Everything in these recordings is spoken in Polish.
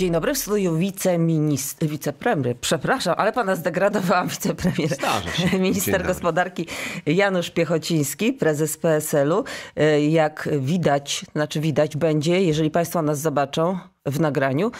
Dzień dobry, w studiu wiceminister, wicepremier, przepraszam, ale pana zdegradowałam wicepremier, minister gospodarki Janusz Piechociński, prezes PSL-u. E, jak widać, znaczy widać będzie, jeżeli państwo nas zobaczą w nagraniu,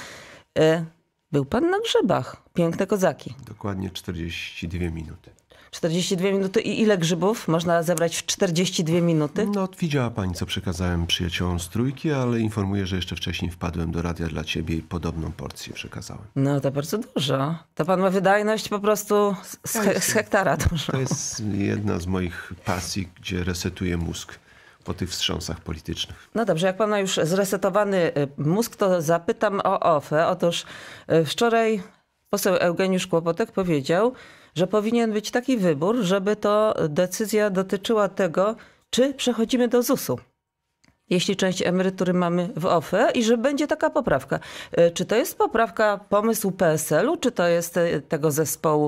e, był pan na grzebach. Piękne kozaki. Dokładnie 42 minuty. 42 minuty i ile grzybów można zebrać w 42 minuty? No, widziała pani, co przekazałem przyjaciołom z trójki, ale informuję, że jeszcze wcześniej wpadłem do radia dla ciebie i podobną porcję przekazałem. No, to bardzo dużo. To pan ma wydajność po prostu z, he z hektara dużo. To jest jedna z moich pasji, gdzie resetuję mózg po tych wstrząsach politycznych. No dobrze, jak pan ma już zresetowany y, mózg, to zapytam o OFE. Otóż y, wczoraj poseł Eugeniusz Kłopotek powiedział, że powinien być taki wybór, żeby to decyzja dotyczyła tego, czy przechodzimy do ZUS-u jeśli część emerytury mamy w OFE i że będzie taka poprawka. E, czy to jest poprawka pomysłu PSL-u, czy to jest e, tego zespołu,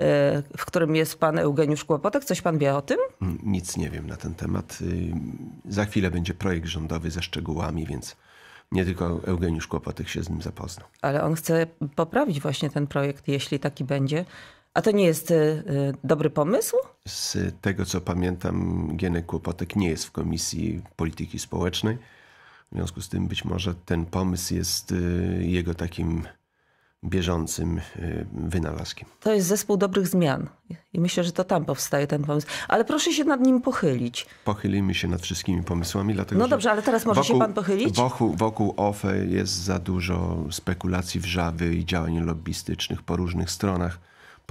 e, w którym jest pan Eugeniusz Kłopotek? Coś pan wie o tym? Mm, nic nie wiem na ten temat. Y, za chwilę będzie projekt rządowy ze szczegółami, więc nie tylko Eugeniusz Kłopotek się z nim zapozna. Ale on chce poprawić właśnie ten projekt, jeśli taki będzie, a to nie jest y, y, dobry pomysł? Z tego co pamiętam, Gienek Kłopotek nie jest w Komisji Polityki Społecznej. W związku z tym być może ten pomysł jest y, jego takim bieżącym wynalazkiem. To jest zespół dobrych zmian i myślę, że to tam powstaje ten pomysł. Ale proszę się nad nim pochylić. Pochylimy się nad wszystkimi pomysłami, dlatego No dobrze, ale teraz może wokół, się pan pochylić? Wokół, wokół OFE jest za dużo spekulacji, wrzawy i działań lobbystycznych po różnych stronach.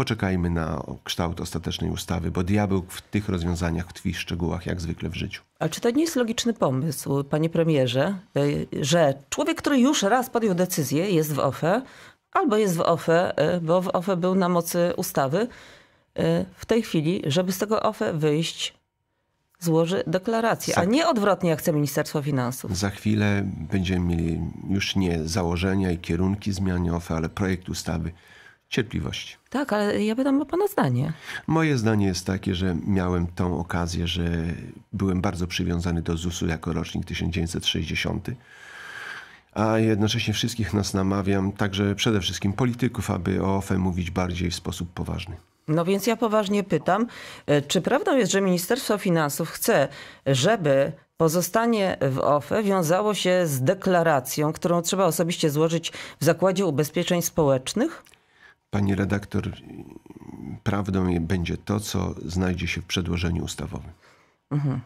Poczekajmy na kształt ostatecznej ustawy, bo diabeł w tych rozwiązaniach tkwi w szczegółach, jak zwykle w życiu. A czy to nie jest logiczny pomysł, panie premierze, e, że człowiek, który już raz podjął decyzję, jest w OFE, albo jest w OFE, e, bo w OFE był na mocy ustawy, e, w tej chwili, żeby z tego OFE wyjść, złoży deklarację, a nie odwrotnie, jak chce Ministerstwo Finansów. Za chwilę będziemy mieli już nie założenia i kierunki zmiany OFE, ale projekt ustawy tak, ale ja pytam o Pana zdanie. Moje zdanie jest takie, że miałem tą okazję, że byłem bardzo przywiązany do ZUS-u jako rocznik 1960. A jednocześnie wszystkich nas namawiam, także przede wszystkim polityków, aby o OFE mówić bardziej w sposób poważny. No więc ja poważnie pytam, e, czy prawdą jest, że Ministerstwo Finansów chce, żeby pozostanie w OFE wiązało się z deklaracją, którą trzeba osobiście złożyć w Zakładzie Ubezpieczeń Społecznych? Pani redaktor, prawdą będzie to, co znajdzie się w przedłożeniu ustawowym. Mhm.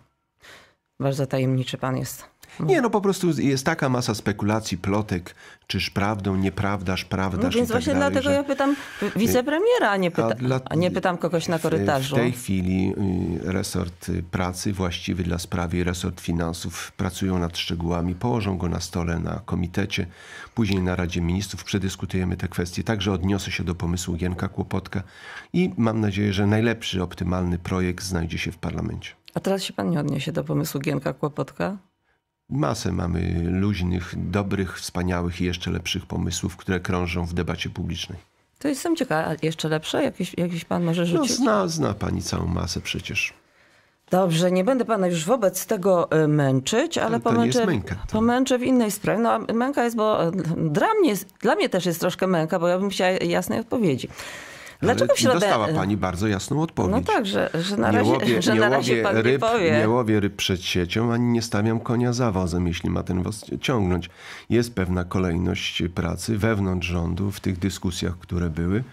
Bardzo tajemniczy pan jest. Nie, no po prostu jest taka masa spekulacji, plotek, czyż prawdą, nieprawdaż, prawdaż no, Więc tak właśnie dalej, dlatego że... ja pytam wicepremiera, a nie, pyta... a, dla... a nie pytam kogoś na korytarzu. W, w tej chwili y, resort y, pracy właściwy dla sprawy, i resort finansów pracują nad szczegółami, położą go na stole na komitecie, później na Radzie Ministrów przedyskutujemy te kwestie. Także odniosę się do pomysłu Gienka Kłopotka i mam nadzieję, że najlepszy, optymalny projekt znajdzie się w parlamencie. A teraz się pan nie odniesie do pomysłu Gienka Kłopotka? Masę mamy luźnych, dobrych, wspaniałych i jeszcze lepszych pomysłów, które krążą w debacie publicznej. To jestem ciekawa, jeszcze lepsze? Jakiś, jakiś pan może no, rzucić? No, zna, zna pani całą masę przecież. Dobrze, nie będę pana już wobec tego e, męczyć, ale to, to pomęczę, męka, to... pomęczę w innej sprawie. No, męka jest, bo e, dla mnie, dla mnie też jest troszkę męka, bo ja bym chciała jasnej odpowiedzi. Dlaczego Ale środę... Dostała pani bardzo jasną odpowiedź. No tak, że, że na razie, nie łowię, że na razie pan ryb, nie powie. Nie łowię ryb przed siecią, ani nie stawiam konia za wozem, jeśli ma ten woz ciągnąć. Jest pewna kolejność pracy wewnątrz rządu w tych dyskusjach, które były.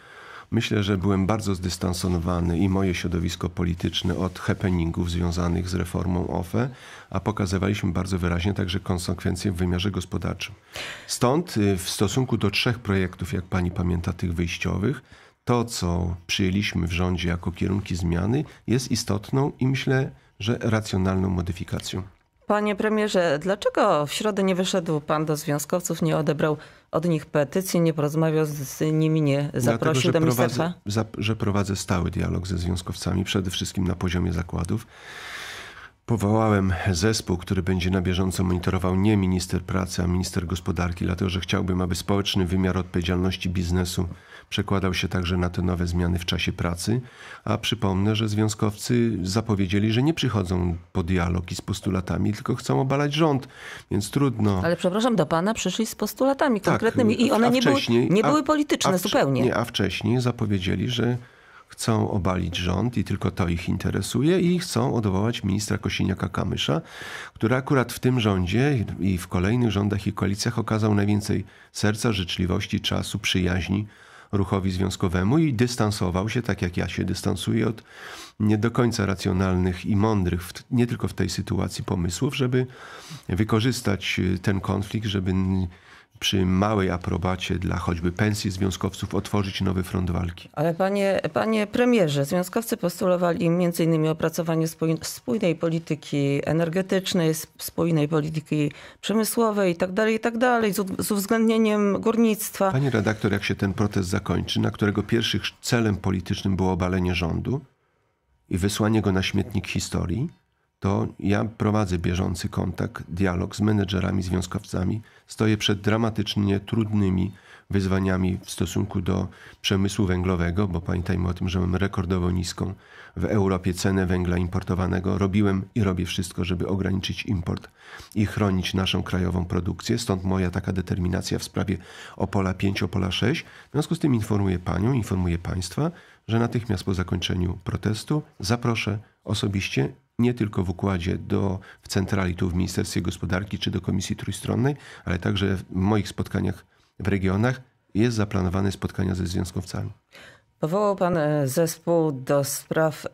Myślę, że byłem bardzo zdystansowany i moje środowisko polityczne od happeningów związanych z reformą OFE, a pokazywaliśmy bardzo wyraźnie także konsekwencje w wymiarze gospodarczym. Stąd y, w stosunku do trzech projektów, jak pani pamięta, tych wyjściowych, to, co przyjęliśmy w rządzie jako kierunki zmiany, jest istotną i myślę, że racjonalną modyfikacją. Panie premierze, dlaczego w środę nie wyszedł pan do związkowców, nie odebrał od nich petycji, nie porozmawiał z nimi, nie zaprosił Dlatego, do ministerstwa? Prowadzę, że prowadzę stały dialog ze związkowcami, przede wszystkim na poziomie zakładów. Powołałem zespół, który będzie na bieżąco monitorował nie minister pracy, a minister gospodarki, dlatego że chciałbym, aby społeczny wymiar odpowiedzialności biznesu przekładał się także na te nowe zmiany w czasie pracy. A przypomnę, że związkowcy zapowiedzieli, że nie przychodzą po dialog i z postulatami, tylko chcą obalać rząd, więc trudno. Ale przepraszam, do pana przyszli z postulatami tak, konkretnymi i one nie, były, nie były polityczne a zupełnie. Nie, a wcześniej zapowiedzieli, że chcą obalić rząd i tylko to ich interesuje i chcą odwołać ministra Kosiniaka-Kamysza, który akurat w tym rządzie i w kolejnych rządach i koalicjach okazał najwięcej serca, życzliwości, czasu, przyjaźni ruchowi związkowemu i dystansował się, tak jak ja się dystansuję, od nie do końca racjonalnych i mądrych, nie tylko w tej sytuacji, pomysłów, żeby wykorzystać ten konflikt, żeby przy małej aprobacie dla choćby pensji związkowców otworzyć nowy front walki. Ale panie, panie premierze, związkowcy postulowali m.in. opracowanie spójnej polityki energetycznej, spójnej polityki przemysłowej itd., tak itd. Tak z uwzględnieniem górnictwa. Panie redaktor, jak się ten protest zakończy, na którego pierwszym celem politycznym było obalenie rządu i wysłanie go na śmietnik historii, to ja prowadzę bieżący kontakt, dialog z menedżerami, związkowcami. Stoję przed dramatycznie trudnymi wyzwaniami w stosunku do przemysłu węglowego, bo pamiętajmy o tym, że mamy rekordowo niską w Europie cenę węgla importowanego. Robiłem i robię wszystko, żeby ograniczyć import i chronić naszą krajową produkcję. Stąd moja taka determinacja w sprawie Opola 5, Opola 6. W związku z tym informuję Panią, informuję Państwa, że natychmiast po zakończeniu protestu zaproszę osobiście nie tylko w układzie do, w centrali tu w Ministerstwie Gospodarki czy do Komisji Trójstronnej, ale także w moich spotkaniach w regionach jest zaplanowane spotkania ze związkowcami. Powołał pan e, zespół do spraw